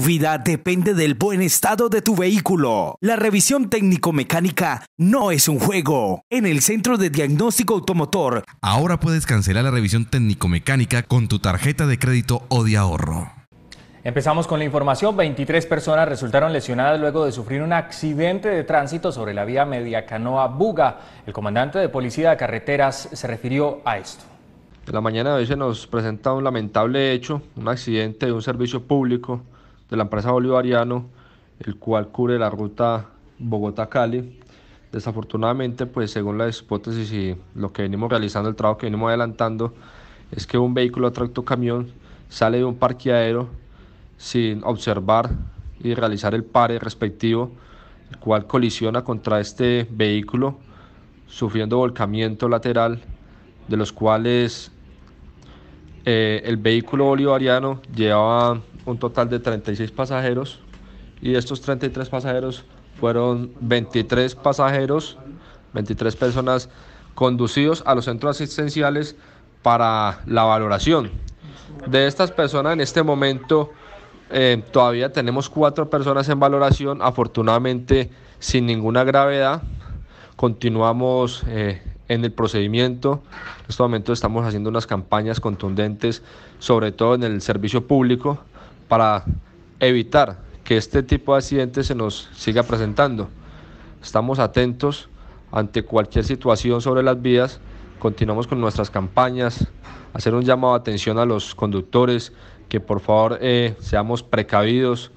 vida depende del buen estado de tu vehículo. La revisión técnico-mecánica no es un juego. En el Centro de Diagnóstico Automotor, ahora puedes cancelar la revisión técnico-mecánica con tu tarjeta de crédito o de ahorro. Empezamos con la información. 23 personas resultaron lesionadas luego de sufrir un accidente de tránsito sobre la vía Mediacanoa Buga. El comandante de Policía de Carreteras se refirió a esto. la mañana de hoy se nos presenta un lamentable hecho, un accidente de un servicio público de la empresa Bolivariano, el cual cubre la ruta Bogotá-Cali. Desafortunadamente, pues según la hipótesis y lo que venimos realizando, el trabajo que venimos adelantando, es que un vehículo tracto camión sale de un parqueadero sin observar y realizar el pare respectivo, el cual colisiona contra este vehículo, sufriendo volcamiento lateral, de los cuales eh, el vehículo bolivariano llevaba un total de 36 pasajeros y estos 33 pasajeros fueron 23 pasajeros, 23 personas conducidos a los centros asistenciales para la valoración. De estas personas en este momento eh, todavía tenemos cuatro personas en valoración, afortunadamente sin ninguna gravedad. Continuamos eh, en el procedimiento. En este momento estamos haciendo unas campañas contundentes, sobre todo en el servicio público, para evitar que este tipo de accidentes se nos siga presentando. Estamos atentos ante cualquier situación sobre las vías, continuamos con nuestras campañas, hacer un llamado de atención a los conductores, que por favor eh, seamos precavidos,